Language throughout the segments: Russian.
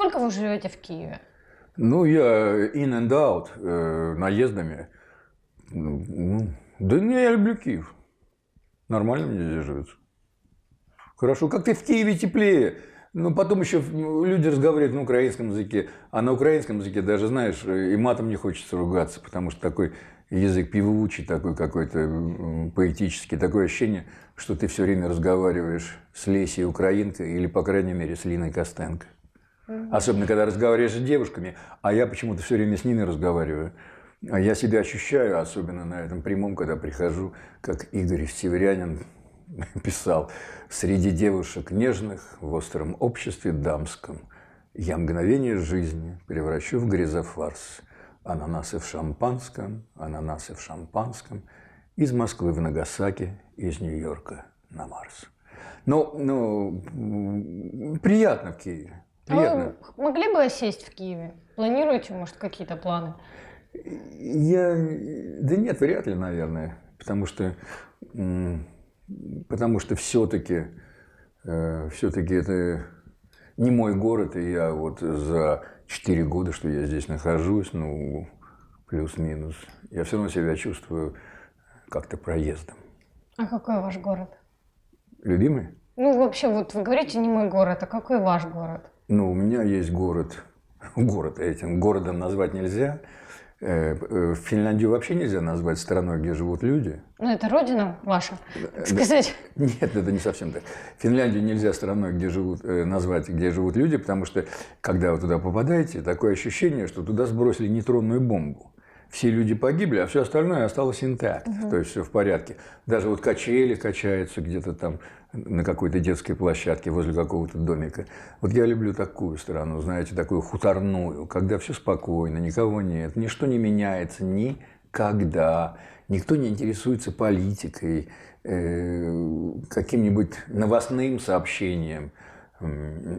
Сколько вы живете в Киеве? Ну, я in and out э, наездами. Ну, ну, да не, я люблю Киев. Нормально мне здесь живется. Хорошо. Как ты в Киеве теплее? Ну, потом еще ну, люди разговаривают на украинском языке. А на украинском языке даже, знаешь, и матом не хочется ругаться, потому что такой язык пивучий, такой какой-то поэтический. Такое ощущение, что ты все время разговариваешь с Лесей Украинкой или, по крайней мере, с Линой Костенко. Особенно, когда разговариваешь с девушками. А я почему-то все время с Ниной разговариваю. А я себя ощущаю, особенно на этом прямом, когда прихожу, как Игорь Северянин писал, «Среди девушек нежных в остром обществе дамском я мгновение жизни превращу в грязофарс, ананасы в шампанском, ананасы в шампанском, из Москвы в Нагасаки, из Нью-Йорка на Марс». Но ну, ну приятно в Киеве. Верно. Вы могли бы сесть в Киеве? Планируете, может, какие-то планы? Я... Да нет, вряд ли, наверное. Потому что, потому что все-таки э, все-таки это не мой город, и я вот за четыре года, что я здесь нахожусь, ну, плюс-минус, я все равно себя чувствую как-то проездом. А какой ваш город? Любимый? Ну, вообще, вот вы говорите, не мой город, а какой ваш город? Ну, у меня есть город, город этим городом назвать нельзя. Э, э, Финляндию вообще нельзя назвать страной, где живут люди. Ну, это родина ваша, э, сказать. нет, это не совсем так. Финляндию нельзя страной, где живут, назвать, где живут люди, потому что, когда вы туда попадаете, такое ощущение, что туда сбросили нейтронную бомбу все люди погибли, а все остальное осталось интакт, угу. то есть все в порядке. Даже вот качели качаются где-то там на какой-то детской площадке возле какого-то домика. Вот я люблю такую страну, знаете, такую хуторную, когда все спокойно, никого нет, ничто не меняется никогда, никто не интересуется политикой, э, каким-нибудь новостным сообщением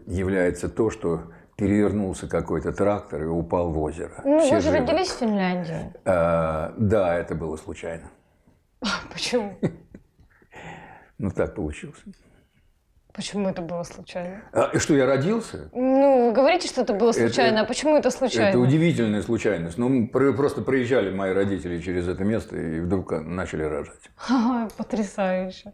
является то, что перевернулся какой-то трактор и упал в озеро. Ну, Все вы же живы. родились в Финляндии. А, да, это было случайно. Почему? Ну, так получилось. Почему это было случайно? А, что я родился? Ну, вы говорите, что это было случайно, это, а почему это случайно? Это удивительная случайность. Ну, просто проезжали мои родители через это место и вдруг начали рожать. А, потрясающе.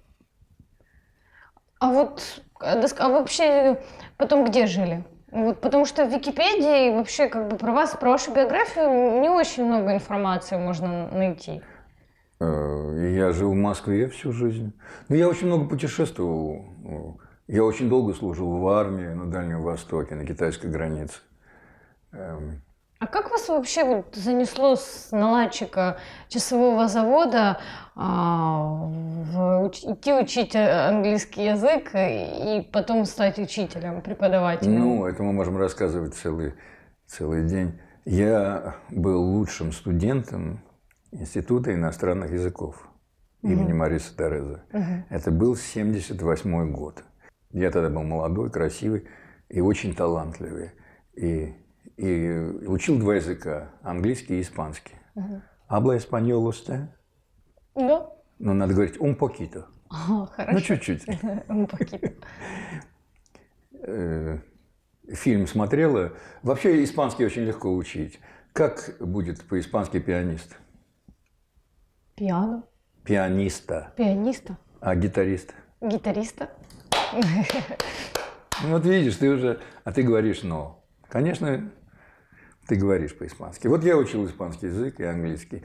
А вот э, а вообще потом где жили? Вот, потому что в Википедии вообще как бы про вас, про вашу биографию не очень много информации можно найти. Э, я жил в Москве всю жизнь. Но ну, я очень много путешествовал. Я очень долго служил в армии на Дальнем Востоке, на китайской границе. Эм, а как вас вообще вот занесло с наладчика часового завода а, в, уч, идти учить э, английский язык и потом стать учителем, преподавателем? Ну, это мы можем рассказывать целый, целый день. Я был лучшим студентом Института иностранных языков имени угу. Мариса Тереза. Угу. Это был 78 год. Я тогда был молодой, красивый и очень талантливый. И и учил два языка, английский и испанский. Угу. Habla español usted? Да. Но ну, надо говорить un poquito. хорошо. Ну, чуть-чуть. un poquito. Э, фильм смотрела. Вообще испанский очень легко учить. Как будет по-испански пианист? Пиано. Пианиста. Пианиста. А гитарист? Гитариста. Ну, вот видишь, ты уже... А ты говоришь «но». Конечно, ты говоришь по-испански. Вот я учил испанский язык и английский.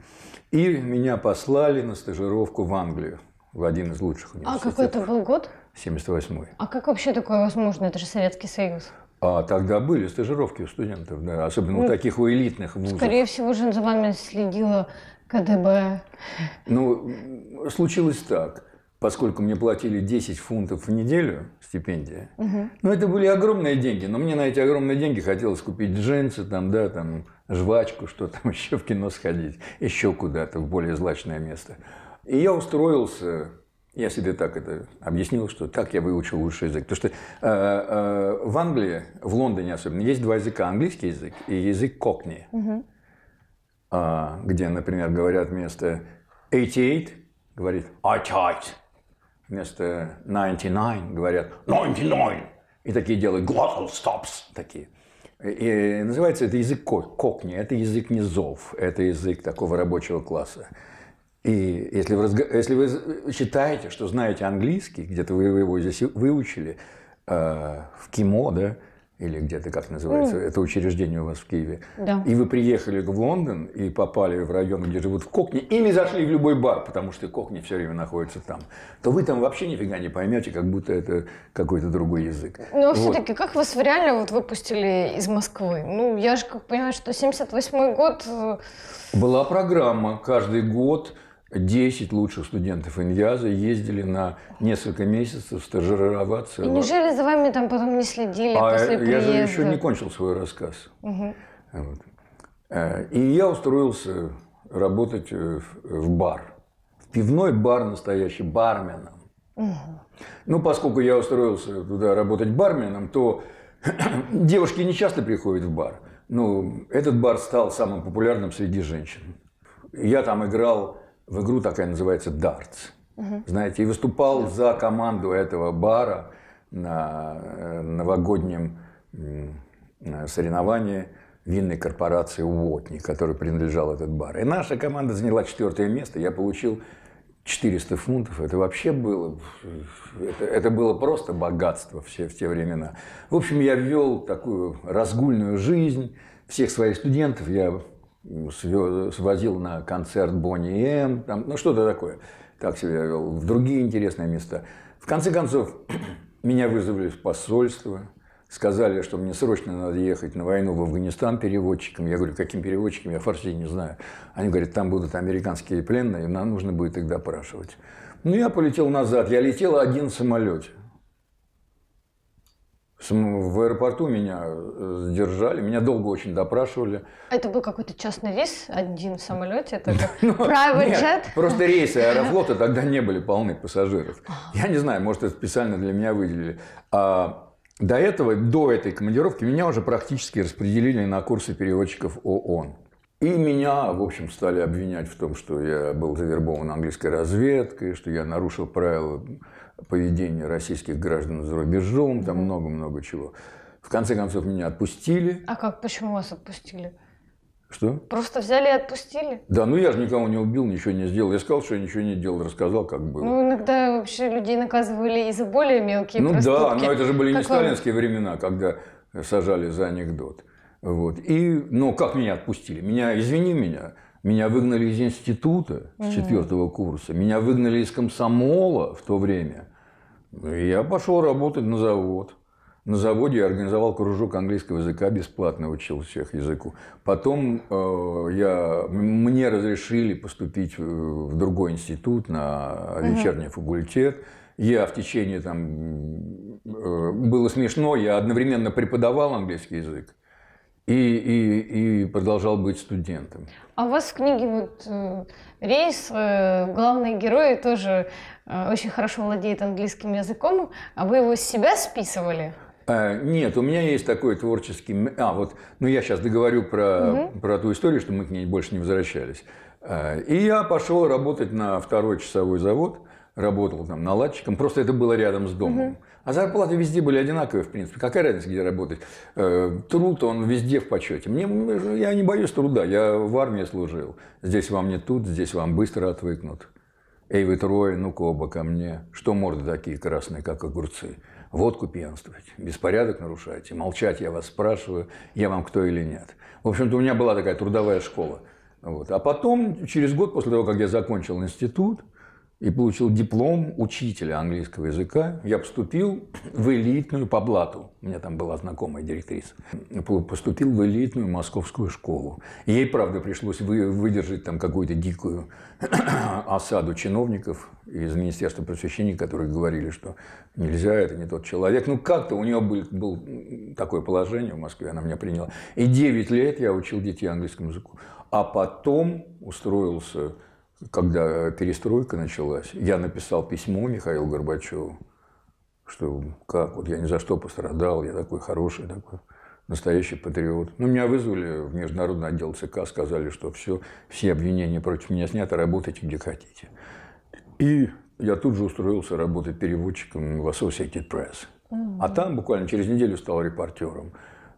И меня послали на стажировку в Англию, в один из лучших а университетов. А какой это был год? 78-й. А как вообще такое возможно? Это же Советский Союз. А тогда были стажировки у студентов, да, особенно ну, у таких у элитных вузов. Скорее всего же за вами следила КДБ. Ну, случилось так поскольку мне платили 10 фунтов в неделю стипендия. Угу. Ну, это были огромные деньги, но мне на эти огромные деньги хотелось купить джинсы, там, да, там, жвачку, что там еще в кино сходить, еще куда-то, в более злачное место. И я устроился, я себе так это объяснил, что так я выучил лучший язык. Потому что э, э, в Англии, в Лондоне особенно, есть два языка. Английский язык и язык кокни. Угу. А, где, например, говорят вместо 88, говорит 88 вместо 99 говорят 99. И такие делают glottal stops. Такие. И называется это язык кокни, это язык низов, это язык такого рабочего класса. И если вы, разго... если вы считаете, что знаете английский, где-то вы его здесь выучили, э, в КИМО, да, или где-то, как называется, mm. это учреждение у вас в Киеве. Да. И вы приехали в Лондон и попали в район, где живут в Кокне, или зашли в любой бар, потому что Кокни все время находится там, то вы там вообще нифига не поймете, как будто это какой-то другой язык. но вот. все-таки, как вас реально вот выпустили из Москвы? Ну, я же как понимаю, что 78-й год... Э, Была программа каждый год 10 лучших студентов Индиаза ездили на несколько месяцев стажироваться. И неужели за вами там потом не следили а после приезда? Я же еще не кончил свой рассказ. Угу. Вот. Э, и я устроился работать э, в бар. В пивной бар настоящий, барменом. Угу. Ну, поскольку я устроился туда работать барменом, то девушки не часто приходят в бар. Ну, этот бар стал самым популярным среди женщин. Я там играл в игру такая называется дартс. Угу. Знаете, и выступал да. за команду этого бара на э, новогоднем э, соревновании винной корпорации «Уотни», которой принадлежал этот бар. И наша команда заняла четвертое место. Я получил 400 фунтов. Это вообще было... Это, это было просто богатство все, в те времена. В общем, я вел такую разгульную жизнь всех своих студентов. Я свозил на концерт Бонни М, эм, там, ну что-то такое. Так себя вел. В другие интересные места. В конце концов, меня вызвали в посольство, сказали, что мне срочно надо ехать на войну в Афганистан переводчиком. Я говорю, каким переводчиком, я фарси не знаю. Они говорят, там будут американские пленные, нам нужно будет их допрашивать. Ну, я полетел назад. Я летел один в самолете. В аэропорту меня сдержали, э, меня долго очень допрашивали. Это был какой-то частный рейс, один в самолете, это как ну, private jet? просто рейсы аэрофлота тогда не были полны пассажиров. А. Я не знаю, может, это специально для меня выделили. А до этого, до этой командировки, меня уже практически распределили на курсы переводчиков ООН. И меня, в общем, стали обвинять в том, что я был завербован английской разведкой, что я нарушил правила поведение российских граждан за рубежом, там много-много чего. В конце концов, меня отпустили. А как, почему вас отпустили? Что? Просто взяли и отпустили? Да, ну я же никого не убил, ничего не сделал. Я сказал, что я ничего не делал, рассказал, как было. Ну, иногда вообще людей наказывали и за более мелкие ну, проступки. да, но это же были как не сталинские он... времена, когда сажали за анекдот. Вот. И, ну, как меня отпустили? Меня, извини меня, меня выгнали из института с четвертого курса, меня выгнали из комсомола в то время. Ну, я пошел работать на завод. На заводе я организовал кружок английского языка, бесплатно учил всех языку. Потом э, я, мне разрешили поступить в другой институт, на вечерний угу. факультет. Я в течение там... Э, было смешно, я одновременно преподавал английский язык и, и, и продолжал быть студентом. А у вас в книге вот э, Рейс, э, главный герой, тоже э, очень хорошо владеет английским языком, а вы его с себя списывали? А, нет, у меня есть такой творческий... А, вот, ну я сейчас договорю про, угу. про ту историю, что мы к ней больше не возвращались. Э, и я пошел работать на второй часовой завод – работал там наладчиком, просто это было рядом с домом. Угу. А зарплаты везде были одинаковые, в принципе. Какая разница, где работать? Э, труд, он везде в почете. Мне, я не боюсь труда, я в армии служил. Здесь вам не тут, здесь вам быстро отвыкнут. Эй, вы трое, ну-ка оба ко мне. Что морды такие красные, как огурцы? Водку пьянствовать, беспорядок нарушать, молчать я вас спрашиваю, я вам кто или нет. В общем-то, у меня была такая трудовая школа. Вот. А потом, через год после того, как я закончил институт, и получил диплом учителя английского языка. Я поступил в элитную по блату. У меня там была знакомая директриса. Поступил в элитную московскую школу. Ей, правда, пришлось выдержать там какую-то дикую осаду чиновников из Министерства просвещения, которые говорили, что нельзя, это не тот человек. Ну, как-то у нее был, был такое положение в Москве, она меня приняла. И 9 лет я учил детей английскому языку. А потом устроился когда перестройка началась, я написал письмо Михаилу Горбачеву, что как, вот я ни за что пострадал, я такой хороший, такой настоящий патриот. Ну, меня вызвали в международный отдел ЦК, сказали, что все, все обвинения против меня сняты, работайте где хотите. И я тут же устроился работать переводчиком в Associated Press. Mm-hmm. А там буквально через неделю стал репортером.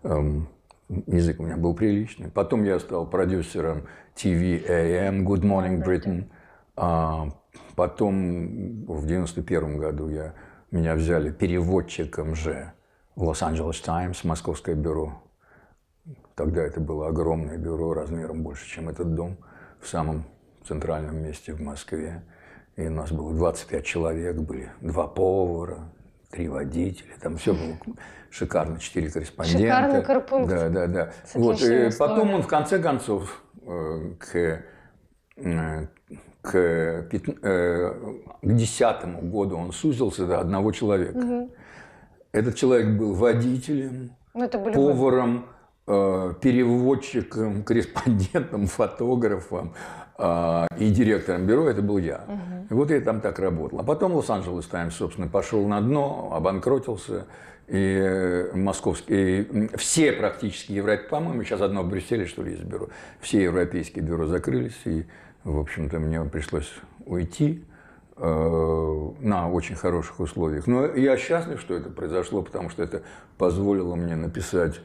Эм, язык у меня был приличный. Потом я стал продюсером TV AM, Good Morning Britain. А потом в 91 году я, меня взяли переводчиком же в Лос-Анджелес Таймс, московское бюро. Тогда это было огромное бюро размером больше, чем этот дом, в самом центральном месте в Москве. И у нас было 25 человек, были два повара, три водителя, там все было шикарно, четыре корреспондента. Шикарный карпункт. Да, да, да. вот, э, и потом он в конце концов э, к, э, к, 15, к 10 году он сузился до одного человека. Угу. Этот человек был водителем, ну, поваром, Э, переводчиком, корреспондентом, фотографом э, и директором бюро это был я. Угу. И вот я там так работал. А потом Лос-Анджелес Таймс, собственно, пошел на дно, обанкротился. И московские, и все практически европейские, по-моему, сейчас одно в Брюсселе, что ли, из бюро. Все европейские бюро закрылись, и, в общем-то, мне пришлось уйти э, на очень хороших условиях. Но я счастлив, что это произошло, потому что это позволило мне написать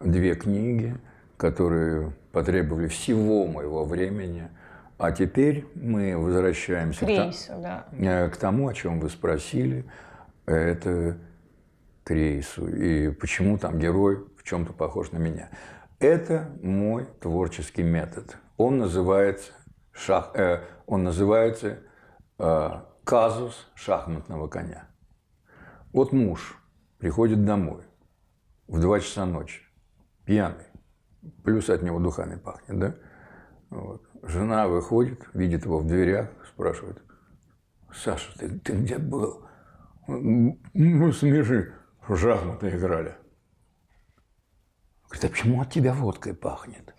две книги, которые потребовали всего моего времени. А теперь мы возвращаемся к, рейсу, к, да. Э, к тому, о чем вы спросили. Это к рейсу. И почему там герой в чем-то похож на меня. Это мой творческий метод. Он называется, шах, э, он называется э, казус шахматного коня. Вот муж приходит домой в 2 часа ночи пьяный, плюс от него духами пахнет, да? Вот. Жена выходит, видит его в дверях, спрашивает, Саша, ты, ты где был? Ну, с Мишей в шахматы играли. Говорит, а почему от тебя водкой пахнет?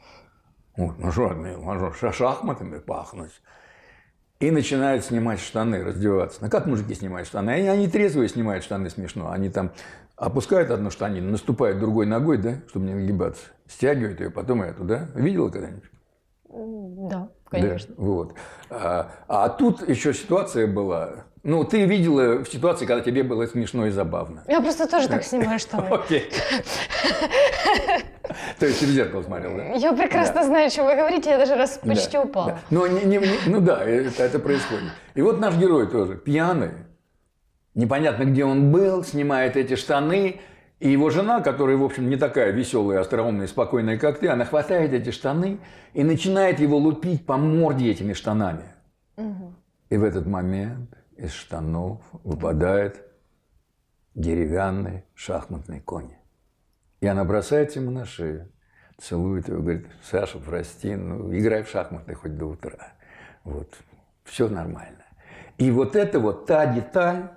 Вот, ну, что, ну, шахматами пахнуть. И начинают снимать штаны, раздеваться. Ну как мужики снимают штаны? Они, они трезвые снимают штаны, смешно. Они там опускают одну штанину, наступают другой ногой, да, чтобы не нагибаться. Стягивают ее, потом эту, да? Видела когда-нибудь? Да, конечно. Да, вот. А, а тут еще ситуация была ну, ты видела в ситуации, когда тебе было смешно и забавно. Я просто тоже так снимаю что. Окей. То есть ты в зеркало смотрел, да? Я прекрасно знаю, о чем вы говорите, я даже раз почти упала. Ну, ну да, это происходит. И вот наш герой тоже, пьяный, непонятно, где он был, снимает эти штаны, и его жена, которая, в общем, не такая веселая, остроумная, спокойная, как ты, она хватает эти штаны и начинает его лупить по морде этими штанами. И в этот момент из штанов выпадает деревянный шахматный конь. И она бросает ему на шею, целует его, говорит, Саша, прости, ну, играй в шахматы хоть до утра. Вот, все нормально. И вот это вот та деталь,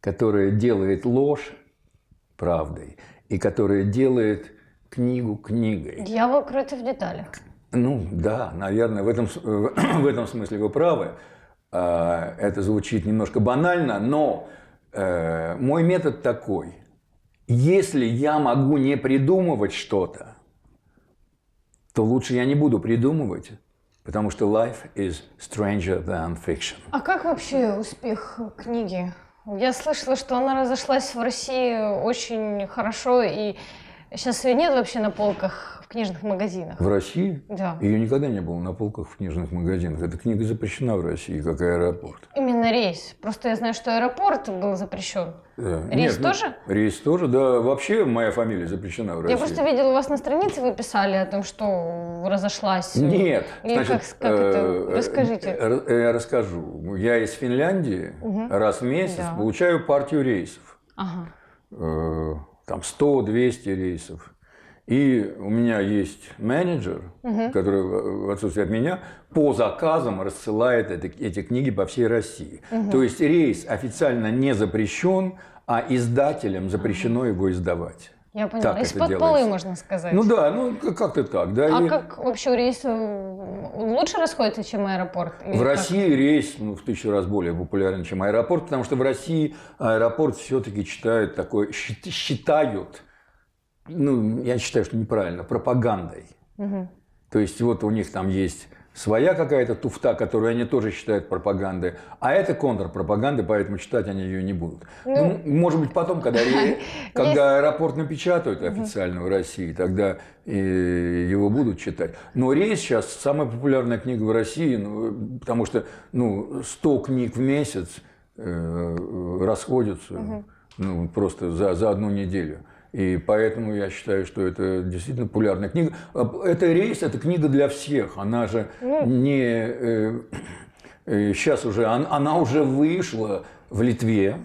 которая делает ложь правдой и которая делает книгу книгой. Дьявол кроется в деталях. Ну да, наверное, в этом, э, в этом смысле вы правы. Э, это звучит немножко банально, но э, мой метод такой. Если я могу не придумывать что-то, то лучше я не буду придумывать, потому что life is stranger than fiction. А как вообще успех книги? Я слышала, что она разошлась в России очень хорошо, и Сейчас ее нет вообще на полках в книжных магазинах. В России? Да. Ее никогда не было на полках в книжных магазинах. Эта книга запрещена в России, как аэропорт. Именно рейс. Просто я знаю, что аэропорт был запрещен. Да. Рейс Нет, ну, тоже? Ну, рейс тоже, да. Вообще моя фамилия запрещена в России. Я просто видела, у вас на странице вы писали о том, что разошлась. Нет. Или ну, значит, как, как это? Э, Расскажите. Э, э, я расскажу. Я из Финляндии угу. раз в месяц да. получаю партию рейсов. Ага там 100-200 рейсов. И у меня есть менеджер, угу. который в отсутствие от меня по заказам рассылает это, эти книги по всей России. Угу. То есть рейс официально не запрещен, а издателям запрещено его издавать. Я поняла. Из-под полы, можно сказать. Ну да, ну как-то так. Да, а и... как вообще рейс э, лучше расходится, чем аэропорт? В как? России рейс ну, в тысячу раз более популярен, чем аэропорт, потому что в России аэропорт все-таки читают такой, считают, ну я считаю, что неправильно, пропагандой. Угу. То есть вот у них там есть своя какая-то туфта, которую они тоже считают пропагандой, а это контрпропаганда, поэтому читать они ее не будут. Ну, ну может быть, потом, когда, когда аэропорт напечатают официально в России, тогда его будут читать. Но «Рейс» сейчас самая популярная книга в России, ну, потому что ну, 100 книг в месяц э, э расходятся ну, просто за, за одну неделю. И поэтому я считаю, что это действительно популярная книга. Это рейс, это книга для всех. Она же ну. не... Э, э, сейчас уже... Она уже вышла в Литве.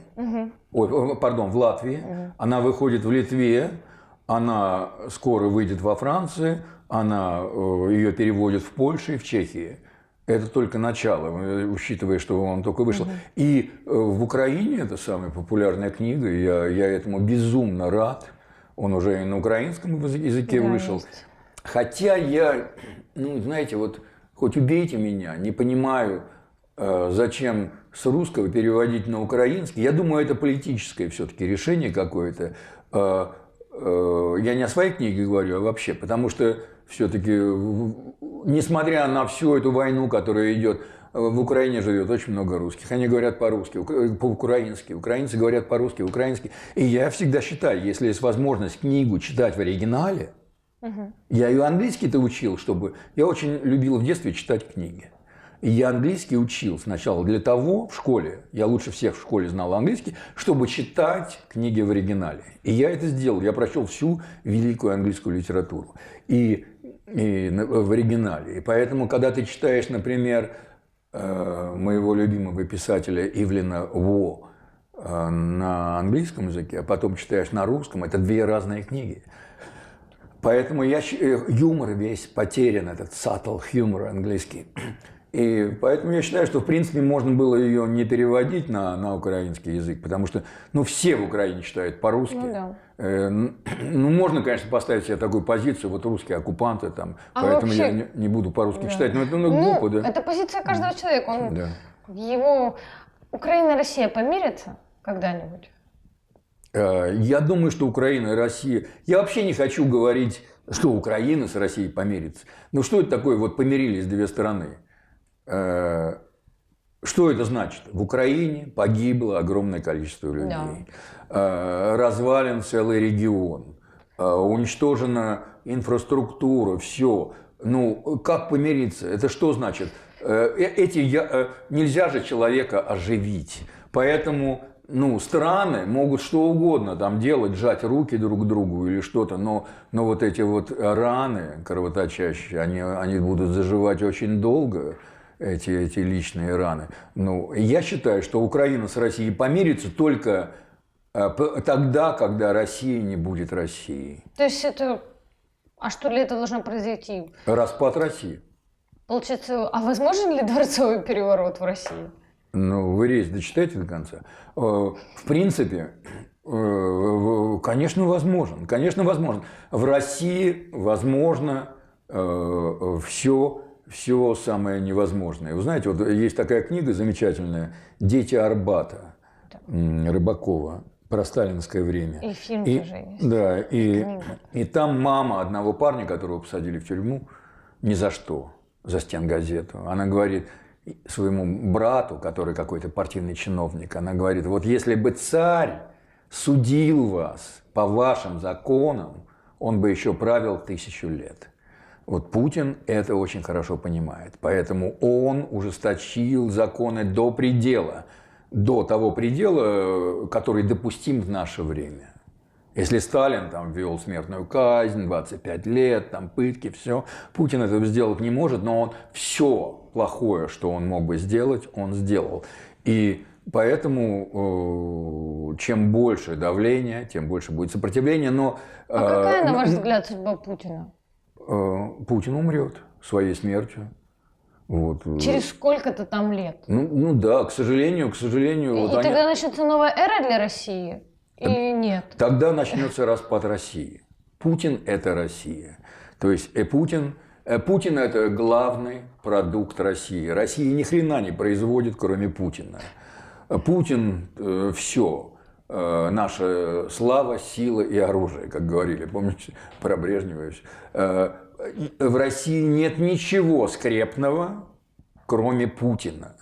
Ой, пардон, в Латвии. Она выходит в Литве. Она скоро выйдет во Франции. Она э, ее переводит в Польше и в Чехии. Это только начало, учитывая, что он только вышел. Угу. И в Украине это самая популярная книга. Я, я этому безумно рад. Он уже и на украинском языке да, вышел. Есть. Хотя я, ну, знаете, вот хоть убейте меня, не понимаю, э, зачем с русского переводить на украинский. Я думаю, это политическое все-таки решение какое-то. Э, э, я не о своей книге говорю, а вообще, потому что все-таки, несмотря на всю эту войну, которая идет, в Украине живет очень много русских. Они говорят по-русски, э, по-украински. Украинцы говорят по-русски, украински. И я всегда считаю, если есть возможность книгу читать в оригинале, угу. я и английский-то учил, чтобы... Я очень любил в детстве читать книги. И я английский учил сначала для того, в школе, я лучше всех в школе знал английский, чтобы читать книги в оригинале. И я это сделал. Я прочел всю великую английскую литературу. И, и в оригинале. И поэтому, когда ты читаешь, например, Э, моего любимого писателя Ивлина Во э, на английском языке, а потом читаешь на русском, это две разные книги. Поэтому я, э, юмор весь потерян, этот subtle юмор английский. И поэтому я считаю, что в принципе можно было ее не переводить на, на украинский язык, потому что ну, все в Украине читают по-русски. Ну, да. э, ну, можно, конечно, поставить себе такую позицию, вот русские оккупанты, там, а поэтому вообще... я не, не буду по-русски да. читать, но это ну, ну, глупо, да. Это позиция каждого человека. Он, да. Его Украина и Россия помирятся когда-нибудь? Э, я думаю, что Украина и Россия... Я вообще не хочу говорить, что Украина с Россией помирится. Ну что это такое, вот помирились две стороны? Э, что это значит? В Украине погибло огромное количество людей. Да. Э, развален целый регион. Э, уничтожена инфраструктура, все. Ну, как помириться? Это что значит? Эти, нельзя же человека оживить. Поэтому ну, страны могут что угодно там делать, сжать руки друг другу или что-то, но, но вот эти вот раны кровоточащие, они, они будут заживать очень долго эти, эти личные раны. Ну, я считаю, что Украина с Россией помирится только э, тогда, когда Россия не будет Россией. То есть это... А что для этого должно произойти? Распад России. Получается, а возможен ли дворцовый переворот в России? Ну, вы рейс дочитайте до конца. Э, в принципе, э, конечно, возможен. Конечно, возможен. В России возможно все всего самое невозможное. Вы знаете, вот есть такая книга замечательная «Дети Арбата» да. Рыбакова про сталинское время. И фильм и, тоже есть. Да, и, и, и там мама одного парня, которого посадили в тюрьму, ни за что, за стен газету. Она говорит своему брату, который какой-то партийный чиновник, она говорит, вот если бы царь судил вас по вашим законам, он бы еще правил тысячу лет. Вот Путин это очень хорошо понимает. Поэтому он ужесточил законы до предела, до того предела, который допустим в наше время. Если Сталин там ввел смертную казнь, 25 лет, там пытки, все, Путин этого сделать не может, но он все плохое, что он мог бы сделать, он сделал. И Поэтому э, чем больше давления, тем больше будет сопротивления. Но, а какая, э, на ну, ваш взгляд, судьба Путина? Э, Путин умрет своей смертью. Вот. Через сколько-то там лет? Ну, ну да, к сожалению, к сожалению. И, вот и они... тогда начнется новая эра для России? Или эм, нет? Тогда начнется распад России. Путин – это Россия. То есть э, Путин, э, Путин – это главный продукт России. Россия ни хрена не производит, кроме Путина. Путин э, – все. Э, наша слава, сила и оружие, как говорили, помните, про Брежнева э, В России нет ничего скрепного, кроме Путина.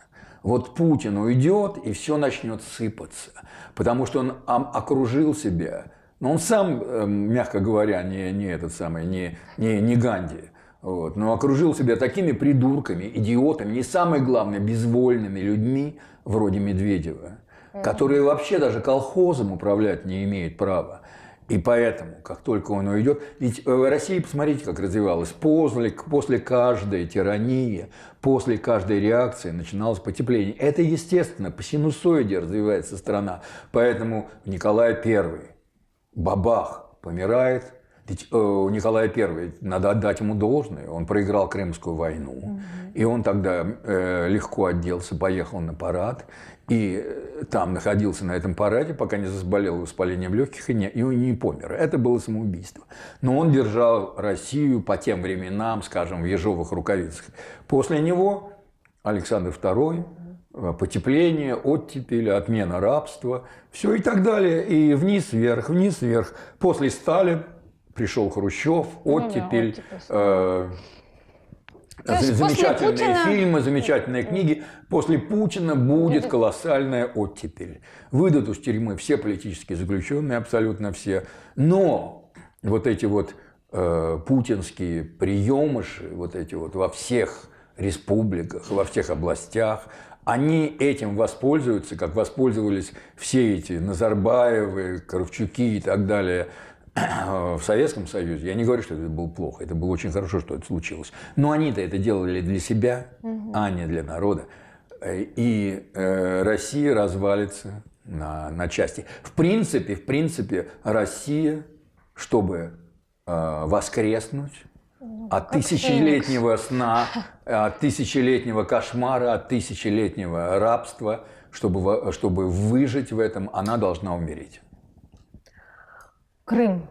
Вот Путин уйдет, и все начнет сыпаться, потому что он окружил себя. Но он сам, эм, мягко говоря, не, не этот самый, не, не, не Ганди, вот, но окружил себя такими придурками, идиотами, не самое главное, безвольными людьми, вроде Медведева которые вообще даже колхозом управлять не имеют права. И поэтому, как только он уйдет, ведь в э, России, посмотрите, как развивалось, после, после каждой тирании, после каждой реакции начиналось потепление. Это естественно, по синусоиде развивается страна. Поэтому Николай I, бабах, помирает, ведь э, у Николая I, надо отдать ему должное, он проиграл Крымскую войну, угу. и он тогда э, легко отделся, поехал на парад, и э, там находился на этом параде, пока не заболел воспалением легких и не, и он не помер. Это было самоубийство. Но он держал Россию по тем временам, скажем, в ежовых рукавицах. После него Александр II э, потепление, оттепель, отмена рабства, все и так далее. И вниз-вверх, вниз-вверх. После Сталина пришел Хрущев, оттепель, ну, да, оттепель. Э, замечательные Путина... фильмы, замечательные э, книги. После Путина будет колоссальная оттепель. Выйдут из тюрьмы все политические заключенные, абсолютно все. Но вот эти вот э, путинские приемыши, вот эти вот во всех республиках, во всех областях, они этим воспользуются, как воспользовались все эти Назарбаевы, Кравчуки и так далее – в Советском Союзе, я не говорю, что это было плохо, это было очень хорошо, что это случилось. Но они-то это делали для себя, угу. а не для народа. Э, и э, Россия развалится на, на части. В принципе, в принципе, Россия, чтобы э, воскреснуть, ну, от тысячелетнего феникс. сна, от тысячелетнего кошмара, от тысячелетнего рабства, чтобы, чтобы выжить в этом, она должна умереть. Крым.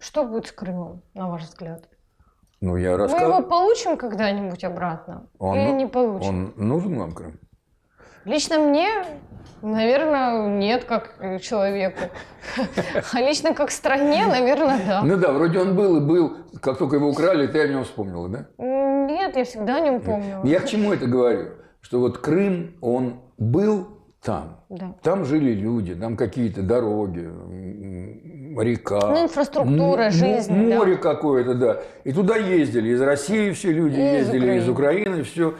Что будет с Крымом, на ваш взгляд? Ну, я рассказ... Мы его получим когда-нибудь обратно? Он, Или ну, не получим? Он нужен вам Крым? Лично мне, наверное, нет, как человеку. А лично как стране, наверное, да. Ну да, вроде он был и был. Как только его украли, ты о нем вспомнила, да? Нет, я всегда о нем помню. Я к чему это говорю? Что вот Крым, он был там. Да. Там жили люди, там какие-то дороги, река. Ну, инфраструктура, м- ну, жизнь. море да. какое-то, да. И туда ездили. Из России все люди и ездили, из Украины. из Украины все.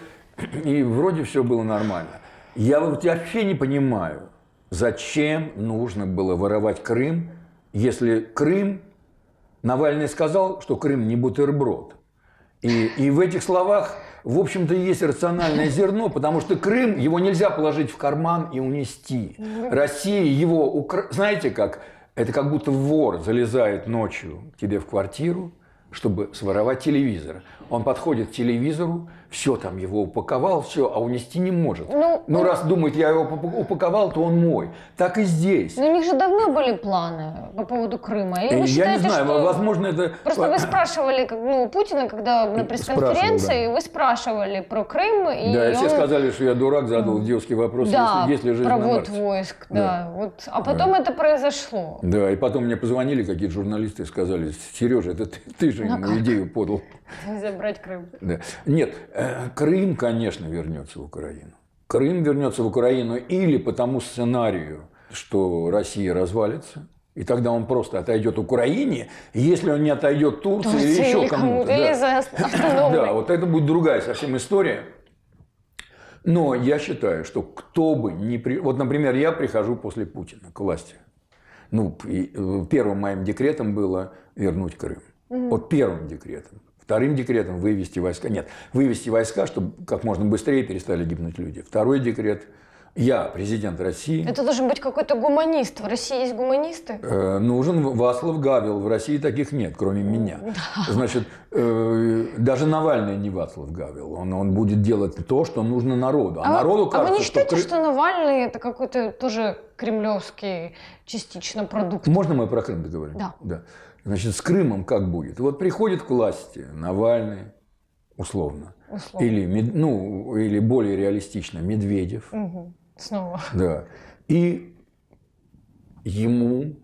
И вроде все было нормально. Я вот вообще не понимаю, зачем нужно было воровать Крым, если Крым... Навальный сказал, что Крым не бутерброд. И, и в этих словах в общем-то, есть рациональное зерно, потому что Крым, его нельзя положить в карман и унести. Ну, Россия его, укра... знаете как, это как будто вор залезает ночью к тебе в квартиру, чтобы своровать телевизор. Он подходит к телевизору, все там его упаковал, все, а унести не может. Ну, Но ну, ну. раз думает, я его упаковал, то он мой. Так и здесь. Но у них же давно были планы по поводу Крыма. Или вы считаете, э, я не знаю, что... возможно, это... Просто вы спрашивали ну, Путина, когда э, на пресс-конференции, да. вы спрашивали про Крым. И да, и все он... сказали, что я дурак, задал идиотский вопрос, да, если, если жизнь про вот войск, да. да. Вот. А потом да. это произошло. Да, и потом мне позвонили какие-то журналисты и сказали, Сережа, это ты, ты же ну идею подал. Нельзя брать Крым. Да. Нет, э, Крым, конечно, вернется в Украину. Крым вернется в Украину или по тому сценарию, что Россия развалится, и тогда он просто отойдет Украине, если он не отойдет Турции, или еще кому-то. да. да, вот это будет другая совсем история. Но я считаю, что кто бы ни При... Вот, например, я прихожу после Путина к власти. Ну, э, первым моим декретом было вернуть Крым. Вот первым декретом. Вторым декретом вывести войска. Нет, вывести войска, чтобы как можно быстрее перестали гибнуть люди. Второй декрет я президент России. Это должен быть какой-то гуманист. В России есть гуманисты? Э, нужен Васлов Гавел. В России таких нет, кроме меня. Да. Значит, э, даже Навальный не Васлов Гавел. Он, он будет делать то, что нужно народу. А, а народу а кажется, вы не считаете, что, что Навальный это какой-то тоже кремлевский частично продукт? Можно мы про Крым договорим? Да. да. Значит, с Крымом как будет? Вот приходит к власти Навальный, условно, условно. Или, ну, или более реалистично, Медведев. Угу. Снова. Да. И ему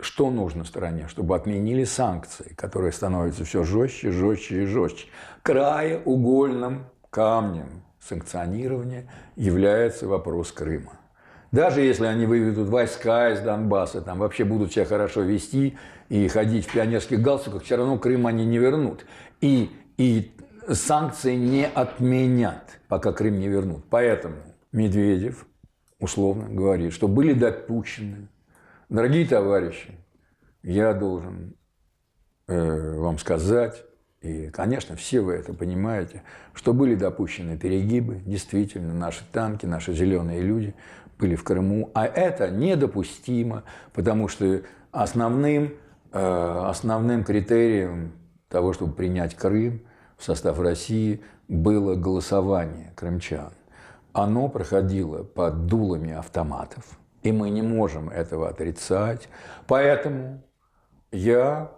что нужно стране, чтобы отменили санкции, которые становятся все жестче, жестче и жестче. Краеугольным камнем санкционирования является вопрос Крыма. Даже если они выведут войска из Донбасса, там вообще будут себя хорошо вести и ходить в пионерских галстуках, все равно Крым они не вернут. И, и санкции не отменят, пока Крым не вернут. Поэтому Медведев условно говорит, что были допущены. Дорогие товарищи, я должен э, вам сказать, и, конечно, все вы это понимаете, что были допущены перегибы, действительно, наши танки, наши зеленые люди были в Крыму. А это недопустимо, потому что основным, э, основным критерием того, чтобы принять Крым в состав России, было голосование крымчан. Оно проходило под дулами автоматов, и мы не можем этого отрицать. Поэтому я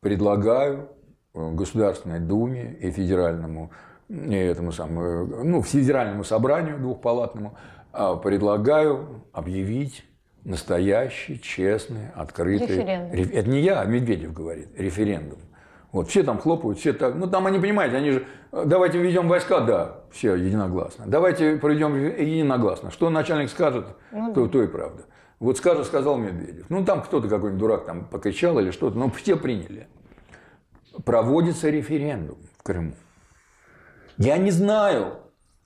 предлагаю э, Государственной Думе и федеральному и э, этому самому, ну, федеральному собранию двухпалатному а, предлагаю объявить настоящий, честный, открытый... Референдум. Это не я, а Медведев говорит. Референдум. Вот, все там хлопают, все так. Ну, там они, понимаете, они же, э, давайте введем войска, да, все единогласно. Давайте проведем единогласно. Что начальник скажет, ну, то, то и правда. Вот скажет, сказал Медведев. Ну, там кто-то какой-нибудь дурак там покричал или что-то, но все приняли. Проводится референдум в Крыму. Я не знаю,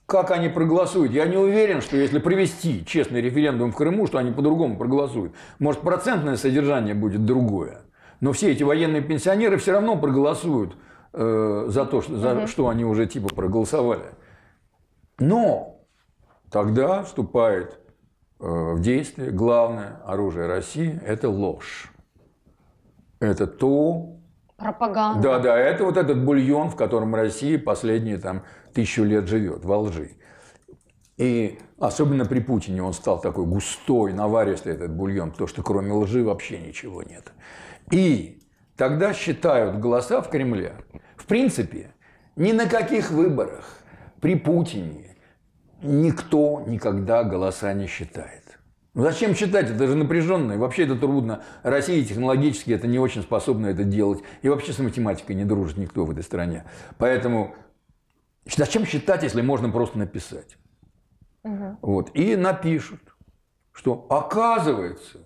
как они проголосуют. Я не уверен, что если провести честный референдум в Крыму, что они по-другому проголосуют. Может, процентное содержание будет другое. Но все эти военные пенсионеры все равно проголосуют э, за то, что, за угу. что они уже типа проголосовали. Но тогда вступает э, в действие главное оружие России – это ложь. Это то, Пропаганда. Да, да, это вот этот бульон, в котором Россия последние там тысячу лет живет, во лжи. И особенно при Путине он стал такой густой, наваристый этот бульон, потому что кроме лжи вообще ничего нет. И тогда считают голоса в Кремле. В принципе, ни на каких выборах при Путине никто никогда голоса не считает. Ну, зачем читать? Это же напряженно. И вообще это трудно. Россия технологически это не очень способна это делать. И вообще с математикой не дружит никто в этой стране. Поэтому зачем читать, если можно просто написать? Угу. Вот. И напишут, что оказывается,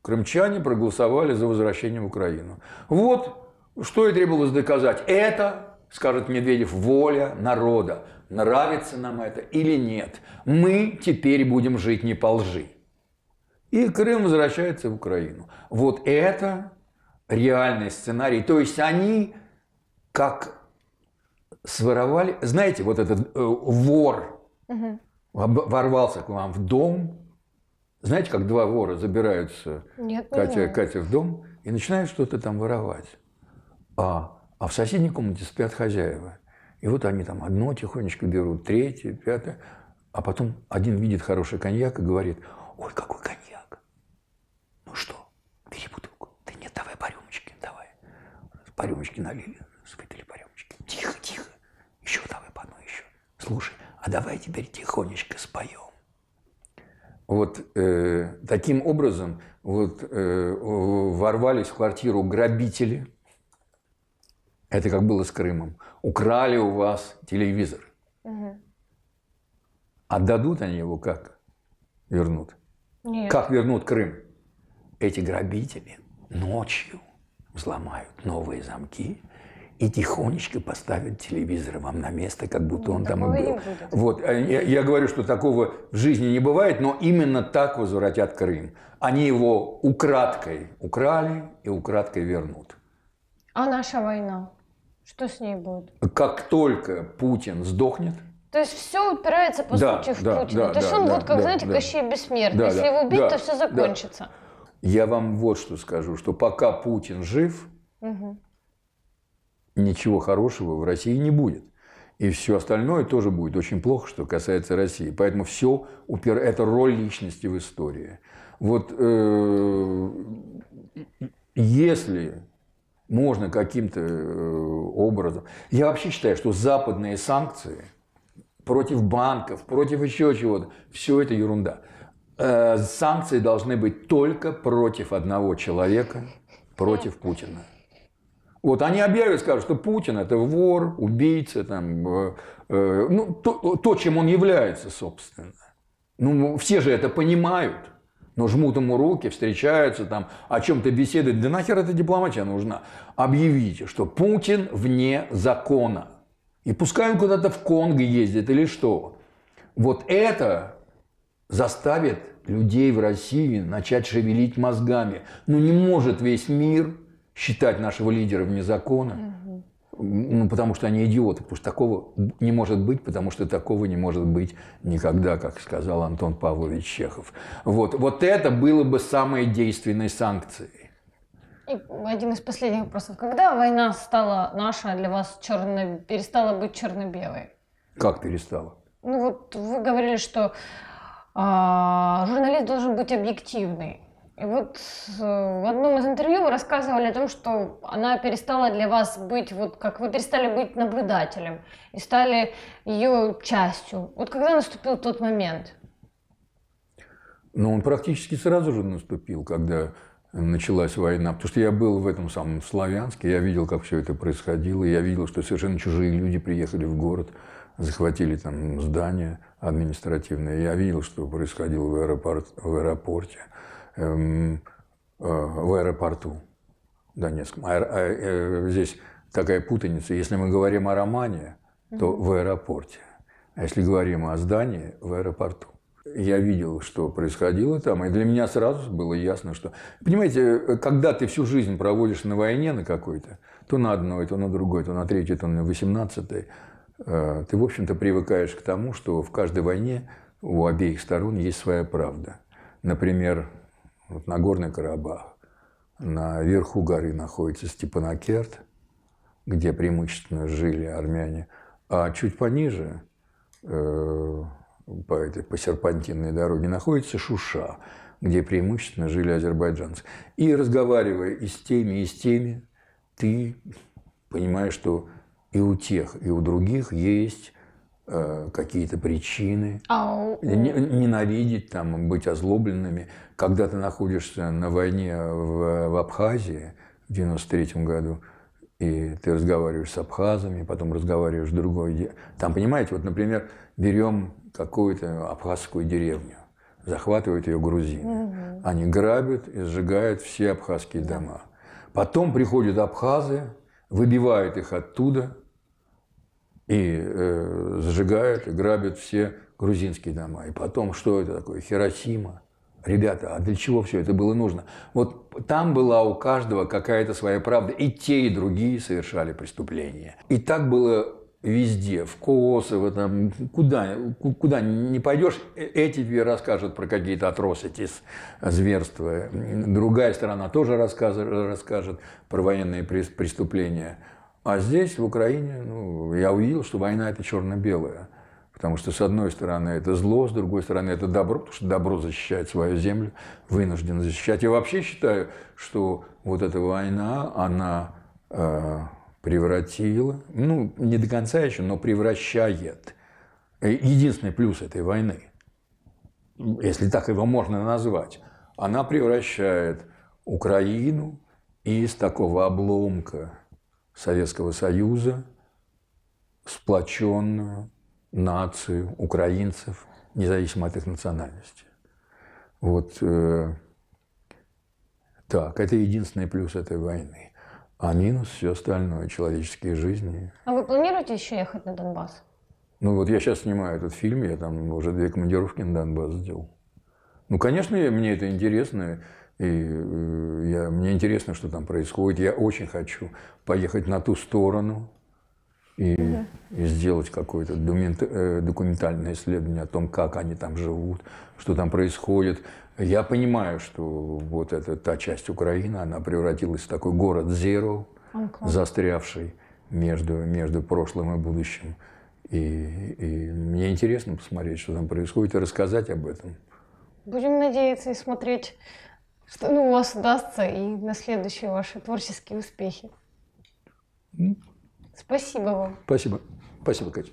крымчане проголосовали за возвращение в Украину. Вот что и требовалось доказать. Это, скажет Медведев, воля народа. Нравится нам это или нет. Мы теперь будем жить не по лжи. И Крым возвращается в Украину. Вот это реальный сценарий. То есть они как своровали... Знаете, вот этот э, вор угу. ворвался к вам в дом. Знаете, как два вора забираются, Нет, Катя, нет. Катя в дом, и начинают что-то там воровать. А, а в соседней комнате спят хозяева. И вот они там одно тихонечко берут, третье, пятое. А потом один видит хороший коньяк и говорит, ой, какой по рюмочке налили, выпили по рюмочке. Тихо, тихо. Еще давай по одной еще. Слушай, а давай теперь тихонечко споем. Вот э, таким образом вот, э, ворвались в квартиру грабители. Это как было с Крымом. Украли у вас телевизор. Отдадут они его как? Вернут. Нет. Как вернут Крым? Эти грабители ночью взломают новые замки и тихонечко поставят телевизор вам на место, как будто ну, он там и был. Вот. Э, я, я говорю, что такого в жизни не бывает, но именно так возвратят Крым. Они его украдкой украли и украдкой вернут. А наша война? Что с ней будет? Как только Путин сдохнет, то есть все упирается, по да, сути, в да, Путина. Да, то есть да, он да, будет, как, да, знаете, да, Кощей бессмертный. Да, Если да, его убить, да, то все закончится. Да. Я вам вот что скажу, что пока Путин жив, угу. ничего хорошего в России не будет. И все остальное тоже будет очень плохо, что касается России. Поэтому все упер... это роль личности в истории. Вот э, если можно каким-то э, образом... Я вообще считаю, что западные санкции против банков, против еще чего-то, все это ерунда. Э, санкции должны быть только против одного человека, против Путина. Вот они объявят, скажут, что Путин это вор, убийца, там, э, э, ну, то, то, чем он является, собственно. Ну, все же это понимают, но жмут ему руки, встречаются, там, о чем-то беседуют. Да нахер эта дипломатия нужна? Объявите, что Путин вне закона. И пускай он куда-то в Конго ездит или что. Вот это заставит людей в России начать шевелить мозгами. Ну, не может весь мир считать нашего лидера вне закона, угу. ну, потому что они идиоты, потому что такого не может быть, потому что такого не может быть никогда, как сказал Антон Павлович Чехов. Вот, вот это было бы самой действенной санкцией. И один из последних вопросов. Когда война стала наша для вас черно... перестала быть черно-белой? Как перестала? Ну вот вы говорили, что а, журналист должен быть объективный. И вот э, в одном из интервью вы рассказывали о том, что она перестала для вас быть, вот как вы перестали быть наблюдателем и стали ее частью. Вот когда наступил тот момент? Ну, он практически сразу же наступил, когда началась война. Потому что я был в этом самом Славянске, я видел, как все это происходило, я видел, что совершенно чужие люди приехали в город, захватили там здания – административные. Я видел, что происходило в, аэропорт, в аэропорте, эм, э, в аэропорту Донецком. А, э, э, здесь такая путаница. Если мы говорим о романе, то в аэропорте. А если говорим о здании, в аэропорту. Я видел, что происходило там, и для меня сразу было ясно, что... Понимаете, когда ты всю жизнь проводишь на войне на какой-то, то на одной, то на другой, то на третьей, то на восемнадцатой, Э, ты, в общем-то, привыкаешь к тому, что в каждой войне у обеих сторон есть своя правда. Например, вот на Горный Карабах, на верху горы находится Степанакерт, где преимущественно жили армяне, а чуть пониже, э, по этой по серпантинной дороге, находится Шуша, где преимущественно жили азербайджанцы. И разговаривая и с теми, и с теми, ты понимаешь, что и у тех, и у других есть э, какие-то причины Ау. ненавидеть, там, быть озлобленными. Когда ты находишься на войне в, в Абхазии в девяносто третьем году, и ты разговариваешь с абхазами, потом разговариваешь с другой. Там, понимаете, вот, например, берем какую-то абхазскую деревню, захватывают ее грузины. Угу. Они грабят и сжигают все абхазские дома. Потом приходят абхазы, выбивают их оттуда и э, сжигают, и грабят все грузинские дома. И потом, что это такое? Хиросима. Ребята, а для чего все это было нужно? Вот там была у каждого какая-то своя правда. И те, и другие совершали преступления. И так было везде, в Колосово, там, куда, куда не пойдешь, э, эти тебе расскажут про какие-то atrocities, зверства. Другая сторона тоже расскажет, расскажет про военные преступления. А здесь, в Украине, ну, я увидел, что война – это черно-белая. Потому что, с одной стороны, это зло, с другой стороны, это добро, потому что добро защищает свою землю, вынуждено защищать. Я вообще считаю, что вот эта война, она э, превратила, ну, не до конца еще, но превращает. Э, единственный плюс этой войны, если так его можно назвать, она превращает Украину из такого обломка Советского Союза сплоченную нацию украинцев, независимо от их национальности. Вот э, так, это единственный плюс этой войны. А минус все остальное, человеческие жизни. А вы планируете еще ехать на Донбасс? Ну вот я сейчас снимаю этот фильм, я там уже две командировки на Донбасс сделал. Ну, конечно, мне это интересно, и э, я, мне интересно, что там происходит. Я очень хочу поехать на ту сторону, и, ну да. и сделать какое-то э, документальное исследование о том, как они там живут, что там происходит. Я понимаю, что вот эта та часть Украины, она превратилась в такой город зеро, застрявший между, между прошлым и будущим. И, и мне интересно посмотреть, что там происходит, и рассказать об этом. Будем надеяться и смотреть, что ну, у вас удастся, и на следующие ваши творческие успехи. Ну, Спасибо вам. Спасибо. Спасибо, Катя.